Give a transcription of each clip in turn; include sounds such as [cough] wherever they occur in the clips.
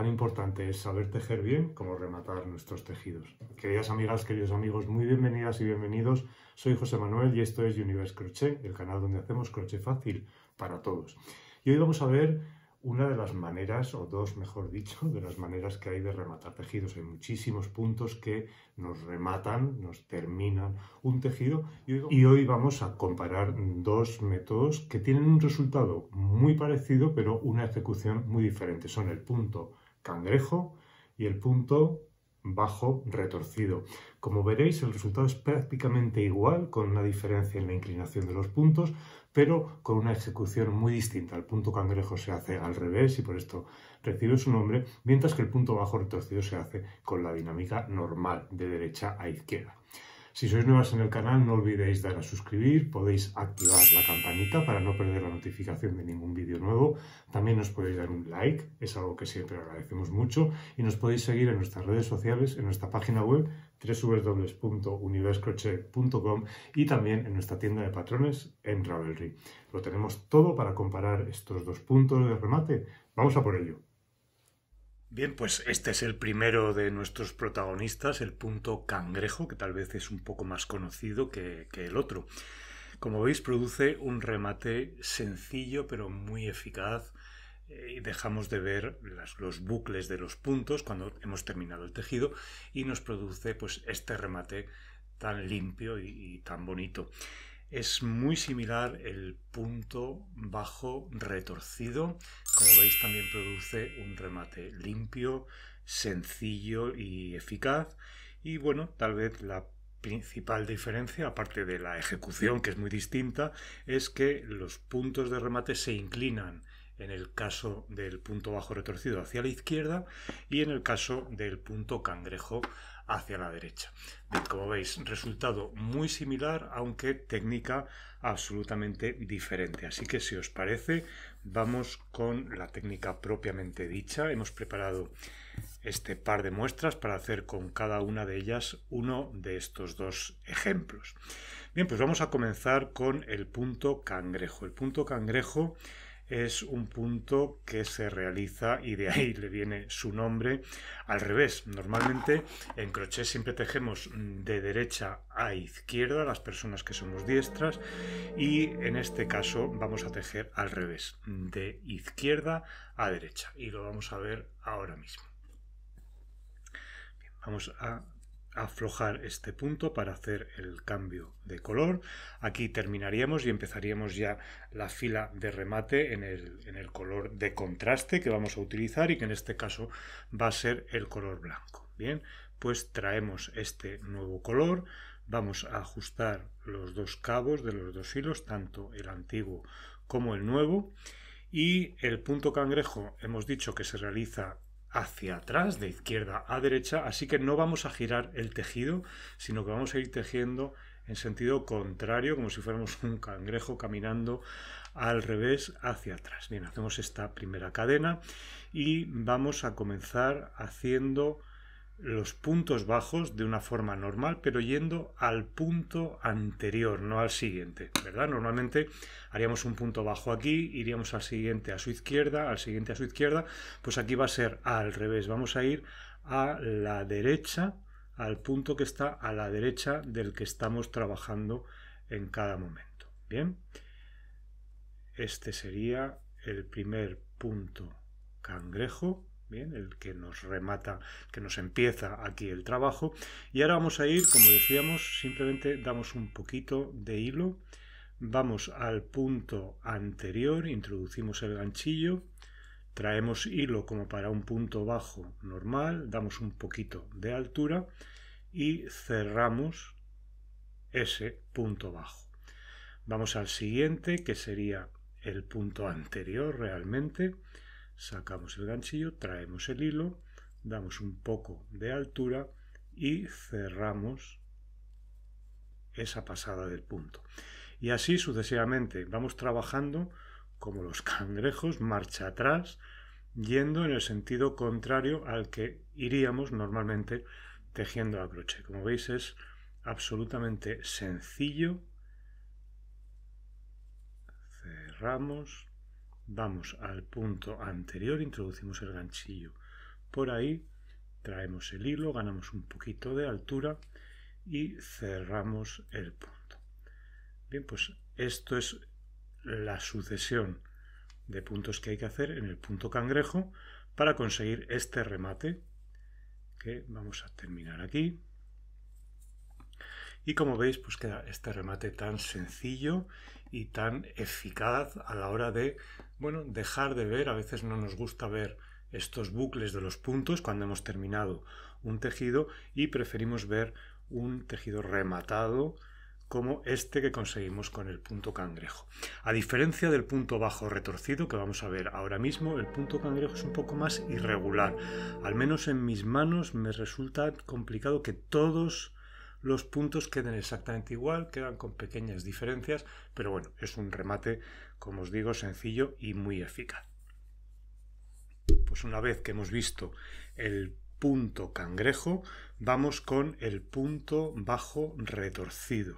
Tan importante es saber tejer bien como rematar nuestros tejidos. Queridas amigas, queridos amigos, muy bienvenidas y bienvenidos. Soy José Manuel y esto es Universe Crochet, el canal donde hacemos crochet fácil para todos. Y hoy vamos a ver una de las maneras, o dos mejor dicho, [laughs] de las maneras que hay de rematar tejidos. Hay muchísimos puntos que nos rematan, nos terminan un tejido. Y hoy vamos a comparar dos métodos que tienen un resultado muy parecido, pero una ejecución muy diferente. Son el punto cangrejo y el punto bajo retorcido. Como veréis, el resultado es prácticamente igual, con una diferencia en la inclinación de los puntos, pero con una ejecución muy distinta. El punto cangrejo se hace al revés y por esto recibe su nombre, mientras que el punto bajo retorcido se hace con la dinámica normal, de derecha a izquierda. Si sois nuevas en el canal, no olvidéis dar a suscribir, podéis activar la campanita para no perder la notificación de ningún vídeo nuevo. También nos podéis dar un like, es algo que siempre agradecemos mucho. Y nos podéis seguir en nuestras redes sociales, en nuestra página web www.universcrochet.com y también en nuestra tienda de patrones en Ravelry. Lo tenemos todo para comparar estos dos puntos de remate. Vamos a por ello. Bien, pues este es el primero de nuestros protagonistas, el punto cangrejo, que tal vez es un poco más conocido que, el otro. Como veis, produce un remate sencillo pero muy eficaz eh, y dejamos de ver los bucles de los puntos cuando hemos terminado el tejido y nos produce pues este remate tan limpio y tan bonito. Es muy similar el punto bajo retorcido. Como veis también produce un remate limpio, sencillo y eficaz. Y bueno, tal vez la principal diferencia, aparte de la ejecución que es muy distinta, es que los puntos de remate se inclinan en el caso del punto bajo retorcido hacia la izquierda y en el caso del punto cangrejo hacia la derecha. Como veis, resultado muy similar, aunque técnica absolutamente diferente. Así que si os parece, vamos con la técnica propiamente dicha. Hemos preparado este par de muestras para hacer con cada una de ellas uno de estos dos ejemplos. Bien, pues vamos a comenzar con el punto cangrejo. El punto cangrejo es un punto que se realiza y de ahí le viene su nombre al revés. Normalmente en crochet siempre tejemos de derecha a izquierda las personas que somos diestras y en este caso vamos a tejer al revés, de izquierda a derecha y lo vamos a ver ahora mismo. vamos a aflojar este punto para hacer el cambio de color. Aquí terminaríamos y empezaríamos ya la fila de remate en el, en el color de contraste que vamos a utilizar y que en este caso va a ser el color blanco. Bien, pues traemos este nuevo color, vamos a ajustar los dos cabos de los dos hilos, tanto el antiguo como el nuevo, y el punto cangrejo hemos dicho que se realiza hacia atrás, de izquierda a derecha, así que no vamos a girar el tejido, sino que vamos a ir tejiendo en sentido contrario, como si fuéramos un cangrejo caminando al revés hacia atrás. Bien, hacemos esta primera cadena y vamos a comenzar haciendo los puntos bajos de una forma normal, pero yendo al punto anterior, no al siguiente, ¿verdad? Normalmente haríamos un punto bajo aquí, iríamos al siguiente a su izquierda, al siguiente a su izquierda, pues aquí va a ser al revés, vamos a ir a la derecha, al punto que está a la derecha del que estamos trabajando en cada momento, ¿bien? Este sería el primer punto cangrejo, bien, el que nos remata, que nos empieza aquí el trabajo. Y ahora vamos a ir, como decíamos, simplemente damos un poquito de hilo, vamos al punto anterior, introducimos el ganchillo, traemos hilo como para un punto bajo normal, damos un poquito de altura y cerramos ese punto bajo. Vamos al siguiente, que sería el punto anterior realmente, sacamos el ganchillo, traemos el hilo, damos un poco de altura y cerramos esa pasada del punto. Y así sucesivamente vamos trabajando como los [laughs] cangrejos, marcha atrás, yendo en el sentido contrario al que iríamos normalmente tejiendo a broche. Como veis es absolutamente sencillo. Cerramos, vamos al punto anterior, introducimos el ganchillo por ahí, traemos el hilo, ganamos un poquito de altura y cerramos el punto. Bien, pues esto es la sucesión de puntos que hay que hacer en el punto cangrejo para conseguir este remate que vamos a terminar aquí. Y como veis, pues queda este remate tan sencillo y tan eficaz a la hora de bueno, dejar de ver, a veces no nos gusta ver estos bucles de los puntos cuando hemos terminado un tejido y preferimos ver un tejido rematado como este que conseguimos con el punto cangrejo. A diferencia del punto bajo retorcido que vamos a ver ahora mismo, el punto cangrejo es un poco más irregular. Al menos en mis manos me resulta complicado que todos los puntos queden exactamente igual, quedan con pequeñas diferencias, pero bueno, es un remate como os digo, sencillo y muy eficaz. Pues una vez que hemos visto el punto cangrejo, vamos con el punto bajo retorcido.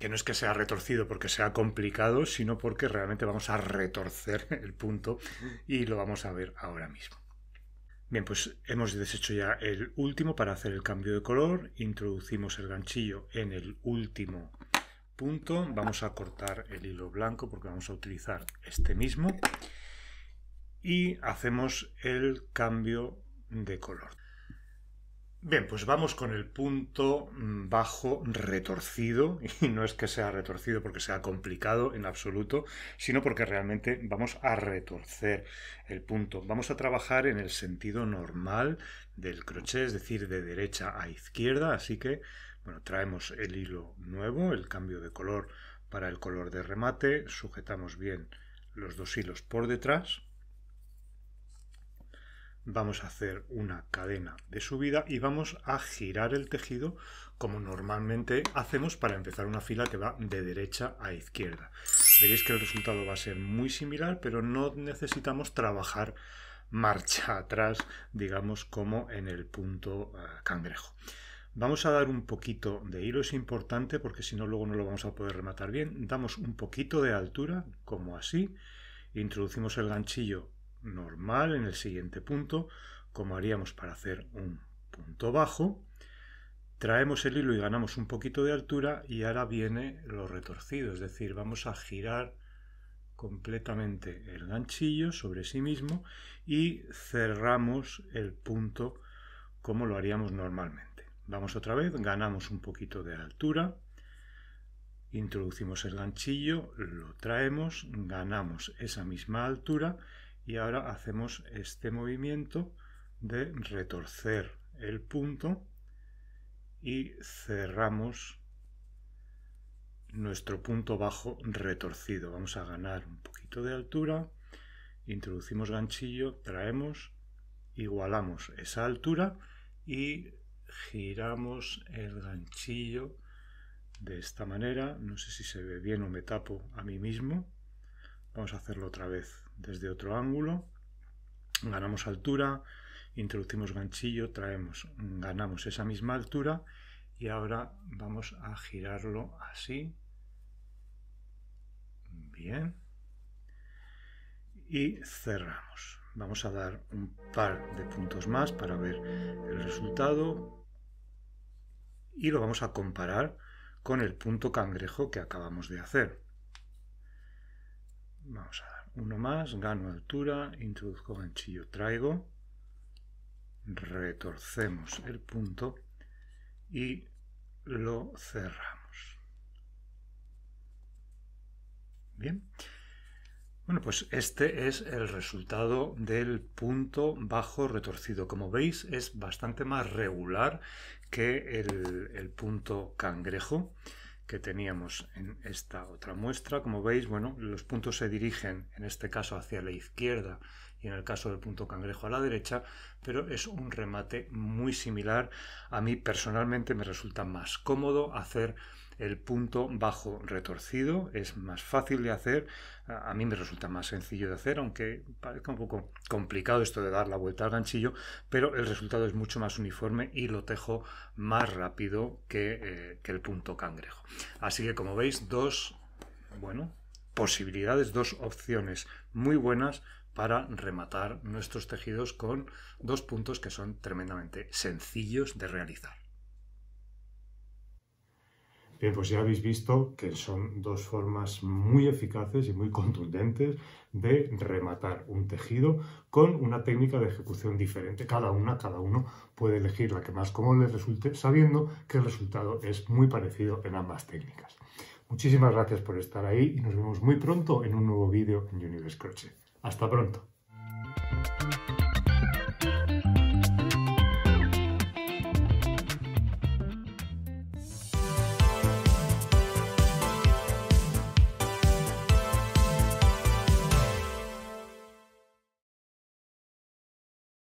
Que no es que sea retorcido porque sea complicado, sino porque realmente vamos a retorcer [laughs] el punto y lo vamos a ver ahora mismo. Bien, pues hemos deshecho ya el último para hacer el cambio de color. Introducimos el ganchillo en el último punto, vamos a cortar el hilo blanco porque vamos a utilizar este mismo y hacemos el cambio de color. Bien, pues vamos con el punto mm, bajo retorcido, [laughs] y no es que sea retorcido porque sea complicado en absoluto, sino porque realmente vamos a retorcer el punto. Vamos a trabajar en el sentido normal del crochet, es decir, de derecha a izquierda, así que bueno, traemos el hilo nuevo, el cambio de color para el color de remate, sujetamos bien los dos hilos por detrás, vamos a hacer una cadena de subida y vamos a girar el tejido como normalmente hacemos para empezar una fila que va de derecha a izquierda. Veréis que el resultado va a ser muy similar, pero no necesitamos trabajar marcha atrás, digamos, como en el punto eh, cangrejo. Vamos a dar un poquito de hilo, es importante porque si no luego no lo vamos a poder rematar bien. Damos un poquito de altura, como así, introducimos el ganchillo normal en el siguiente punto, como haríamos para hacer un punto bajo. Traemos el hilo y ganamos un poquito de altura y ahora viene lo retorcido, es decir, vamos a girar completamente el ganchillo sobre sí mismo y cerramos el punto como lo haríamos normalmente. Vamos otra vez, ganamos un poquito de altura, introducimos el ganchillo, lo traemos, ganamos esa misma altura y ahora hacemos este movimiento de retorcer el punto y cerramos nuestro punto bajo retorcido. Vamos a ganar un poquito de altura, introducimos ganchillo, traemos, igualamos esa altura y giramos el ganchillo de esta manera. No sé si se ve bien o me tapo a mí mismo. Vamos a hacerlo otra vez desde otro ángulo. Ganamos altura, introducimos ganchillo, traemos, ganamos esa misma altura y ahora vamos a girarlo así. Bien. Y cerramos. Vamos a dar un par de puntos más para ver el resultado y lo vamos a comparar con el punto cangrejo que acabamos de hacer. Vamos a dar uno más, gano altura, introduzco ganchillo, traigo, retorcemos el punto y lo cerramos. Bien. Bueno, pues este es el resultado del punto bajo retorcido. Como veis, es bastante más regular que el, punto cangrejo que teníamos en esta otra muestra. Como veis, bueno, los puntos se dirigen en este caso hacia la izquierda y en el caso del punto cangrejo a la derecha, pero es un remate muy similar. A mí personalmente me resulta más cómodo hacer el punto bajo retorcido es más fácil de hacer, a mí me resulta más sencillo de hacer, aunque parezca un poco complicado esto de dar la vuelta al ganchillo, pero el resultado es mucho más uniforme y lo tejo más rápido que, eh, que el punto cangrejo. Así que como veis, dos, bueno, posibilidades, dos opciones muy buenas para rematar nuestros tejidos con dos puntos que son tremendamente sencillos de realizar. Bien, pues ya habéis visto que son dos formas muy eficaces y muy contundentes de rematar un tejido con una técnica de ejecución diferente. Cada una, cada uno puede elegir la que más cómodo les resulte, sabiendo que el resultado es muy parecido en ambas técnicas. Muchísimas gracias por estar ahí y nos vemos muy pronto en un nuevo vídeo en Universe Crochet. ¡Hasta pronto!